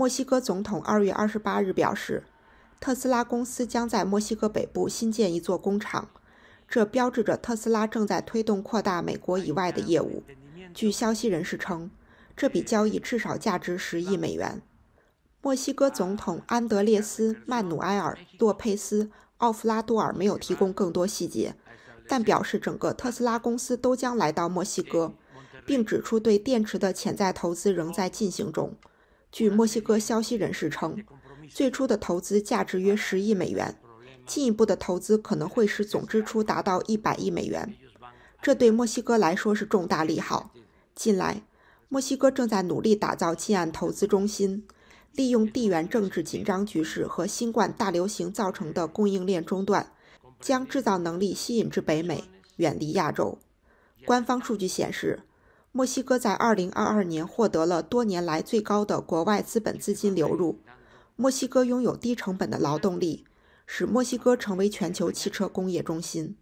墨西哥总统二月二十八日表示，特斯拉公司将在墨西哥北部新建一座工厂，这标志着特斯拉正在推动扩大美国以外的业务。据消息人士称，这笔交易至少价值十亿美元。墨西哥总统安德烈斯·曼努埃尔·洛佩斯·奥弗拉多尔没有提供更多细节，但表示整个特斯拉公司都将来到墨西哥，并指出对电池的潜在投资仍在进行中。据墨西哥消息人士称，最初的投资价值约十亿美元，进一步的投资可能会使总支出达到一百亿美元。这对墨西哥来说是重大利好。近来，墨西哥正在努力打造近岸投资中心，利用地缘政治紧张局势和新冠大流行造成的供应链中断，将制造能力吸引至北美，远离亚洲。官方数据显示。墨西哥在2022年获得了多年来最高的国外资本资金流入。墨西哥拥有低成本的劳动力，使墨西哥成为全球汽车工业中心。